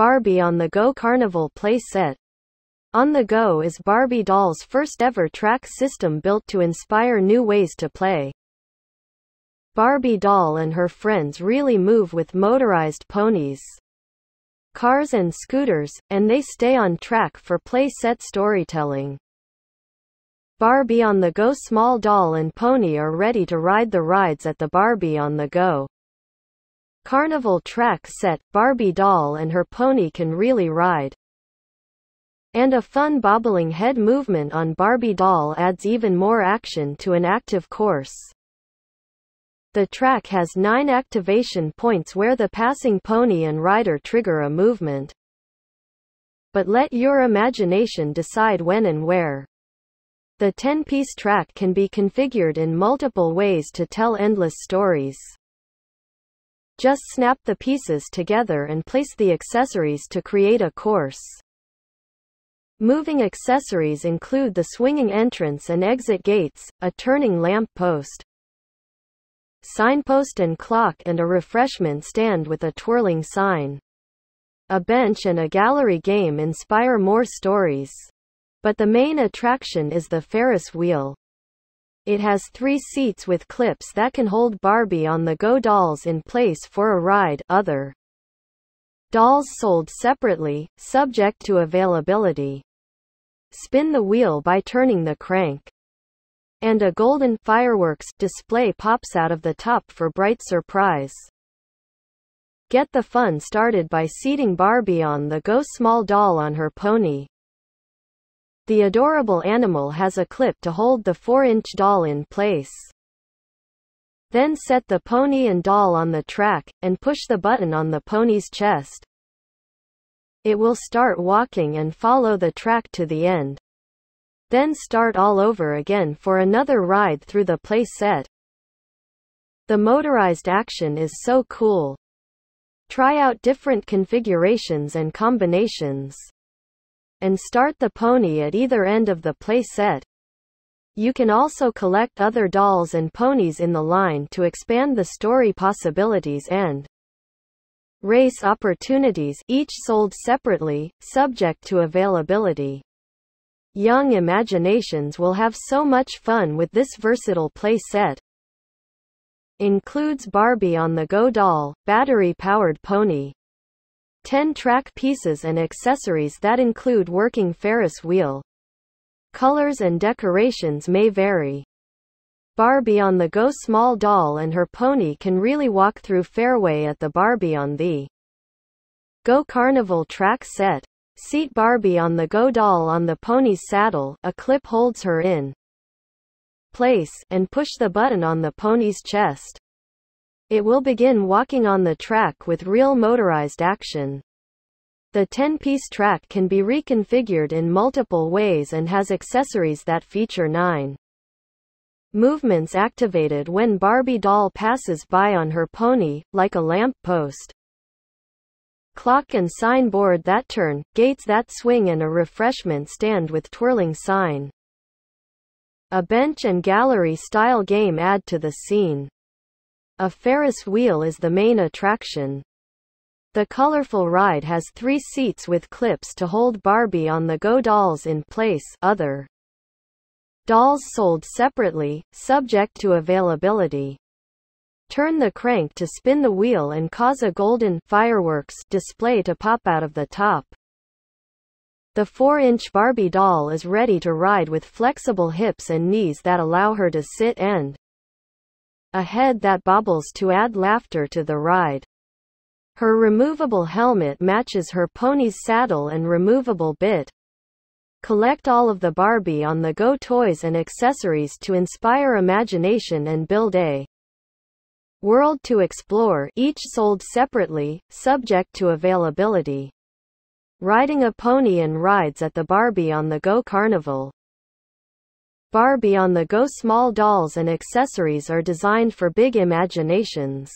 Barbie on the Go Carnival playset. On the Go is Barbie Doll's first ever track system built to inspire new ways to play. Barbie Doll and her friends really move with motorized ponies, cars and scooters, and they stay on track for playset storytelling. Barbie on the Go Small Doll and Pony are ready to ride the rides at the Barbie on the Go. Carnival track set, Barbie doll and her pony can really ride. And a fun bobbling head movement on Barbie doll adds even more action to an active course. The track has nine activation points where the passing pony and rider trigger a movement. But let your imagination decide when and where. The 10-piece track can be configured in multiple ways to tell endless stories. Just snap the pieces together and place the accessories to create a course. Moving accessories include the swinging entrance and exit gates, a turning lamp post, signpost and clock and a refreshment stand with a twirling sign. A bench and a gallery game inspire more stories. But the main attraction is the Ferris wheel. It has three seats with clips that can hold Barbie on the go dolls in place for a ride other dolls sold separately, subject to availability. Spin the wheel by turning the crank. And a golden fireworks display pops out of the top for bright surprise. Get the fun started by seating Barbie on the Go Small doll on her pony. The adorable animal has a clip to hold the 4-inch doll in place. Then set the pony and doll on the track, and push the button on the pony's chest. It will start walking and follow the track to the end. Then start all over again for another ride through the playset. The motorized action is so cool. Try out different configurations and combinations and start the pony at either end of the playset. You can also collect other dolls and ponies in the line to expand the story possibilities and race opportunities each sold separately, subject to availability. Young imaginations will have so much fun with this versatile play set. Includes Barbie on the Go doll, battery-powered pony, 10-track pieces and accessories that include working Ferris wheel. Colors and decorations may vary. Barbie on the Go Small doll and her pony can really walk through fairway at the Barbie on the Go Carnival track set. Seat Barbie on the Go doll on the pony's saddle, a clip holds her in place, and push the button on the pony's chest. It will begin walking on the track with real motorized action. The 10-piece track can be reconfigured in multiple ways and has accessories that feature 9 movements activated when Barbie doll passes by on her pony, like a lamp post. Clock and signboard that turn, gates that swing and a refreshment stand with twirling sign. A bench and gallery style game add to the scene. A Ferris wheel is the main attraction. The colorful ride has three seats with clips to hold Barbie on the go dolls in place other dolls sold separately, subject to availability. Turn the crank to spin the wheel and cause a golden fireworks display to pop out of the top. The 4-inch Barbie doll is ready to ride with flexible hips and knees that allow her to sit and a head that bobbles to add laughter to the ride. Her removable helmet matches her pony's saddle and removable bit. Collect all of the Barbie on the go toys and accessories to inspire imagination and build a world to explore, each sold separately, subject to availability. Riding a pony and rides at the Barbie on the Go Carnival. Barbie on the Go small dolls and accessories are designed for big imaginations.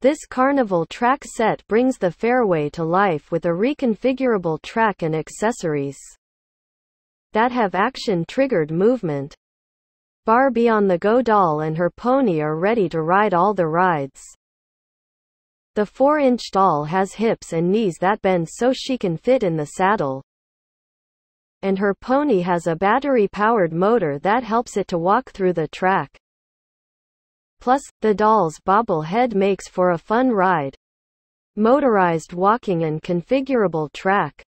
This carnival track set brings the fairway to life with a reconfigurable track and accessories that have action-triggered movement. Barbie on the Go doll and her pony are ready to ride all the rides. The 4-inch doll has hips and knees that bend so she can fit in the saddle and her pony has a battery-powered motor that helps it to walk through the track. Plus, the doll's bobblehead makes for a fun ride. Motorized walking and configurable track.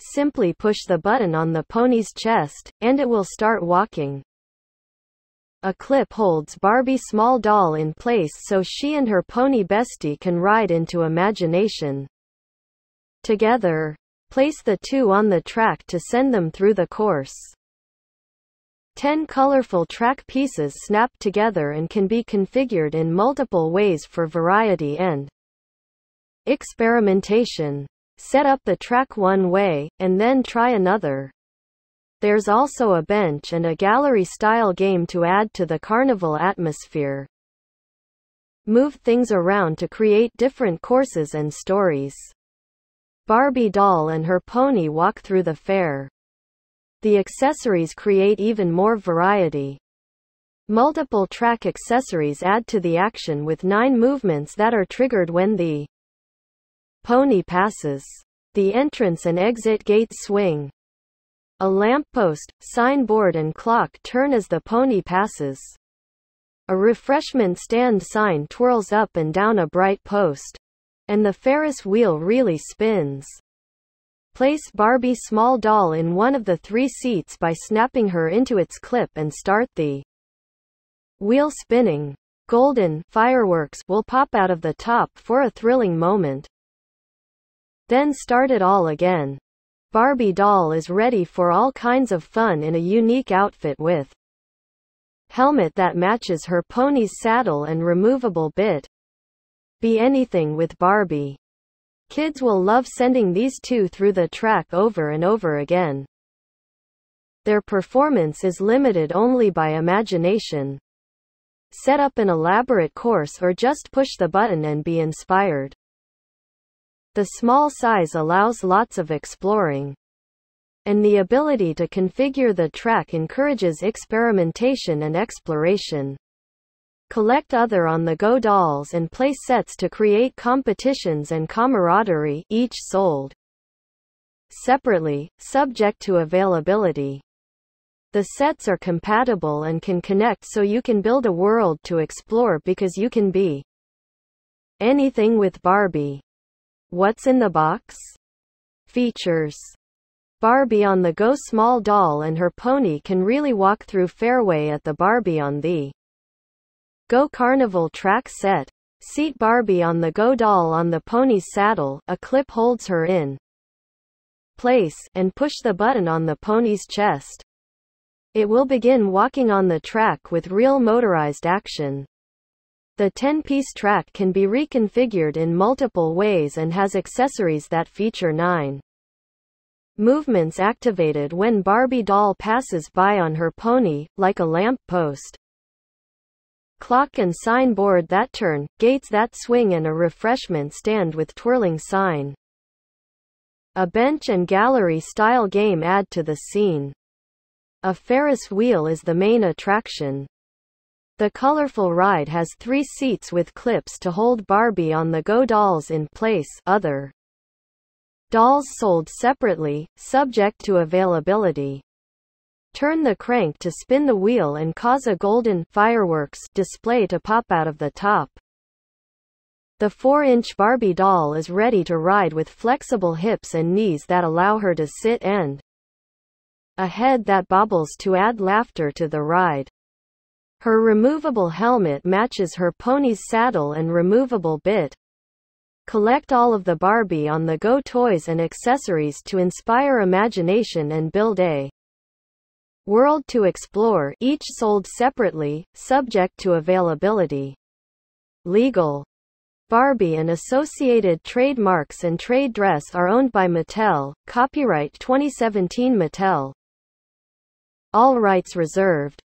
Simply push the button on the pony's chest, and it will start walking. A clip holds Barbie's small doll in place so she and her pony bestie can ride into imagination. Together, Place the two on the track to send them through the course. Ten colorful track pieces snap together and can be configured in multiple ways for variety and experimentation. Set up the track one way, and then try another. There's also a bench and a gallery-style game to add to the carnival atmosphere. Move things around to create different courses and stories. Barbie doll and her pony walk through the fair. The accessories create even more variety. Multiple track accessories add to the action with nine movements that are triggered when the pony passes. The entrance and exit gates swing. A lamppost, signboard and clock turn as the pony passes. A refreshment stand sign twirls up and down a bright post and the Ferris wheel really spins. Place Barbie small doll in one of the three seats by snapping her into its clip and start the wheel spinning. Golden fireworks will pop out of the top for a thrilling moment. Then start it all again. Barbie doll is ready for all kinds of fun in a unique outfit with helmet that matches her pony's saddle and removable bit, be anything with Barbie. Kids will love sending these two through the track over and over again. Their performance is limited only by imagination. Set up an elaborate course or just push the button and be inspired. The small size allows lots of exploring. And the ability to configure the track encourages experimentation and exploration collect other on-the-go dolls and play sets to create competitions and camaraderie each sold separately, subject to availability. The sets are compatible and can connect so you can build a world to explore because you can be anything with Barbie. What's in the box? Features Barbie on the Go small doll and her pony can really walk through fairway at the Barbie on the Go Carnival track set. Seat Barbie on the Go doll on the pony's saddle, a clip holds her in place, and push the button on the pony's chest. It will begin walking on the track with real motorized action. The 10-piece track can be reconfigured in multiple ways and has accessories that feature 9 movements activated when Barbie doll passes by on her pony, like a lamp post clock and sign board that turn, gates that swing and a refreshment stand with twirling sign. A bench and gallery style game add to the scene. A Ferris wheel is the main attraction. The colorful ride has three seats with clips to hold Barbie on the go dolls in place other. Dolls sold separately, subject to availability. Turn the crank to spin the wheel and cause a golden fireworks display to pop out of the top. The 4-inch Barbie doll is ready to ride with flexible hips and knees that allow her to sit and a head that bobbles to add laughter to the ride. Her removable helmet matches her pony's saddle and removable bit. Collect all of the Barbie on the Go toys and accessories to inspire imagination and build a World to Explore each sold separately, subject to availability. Legal Barbie and associated trademarks and trade dress are owned by Mattel, copyright 2017 Mattel. All rights reserved.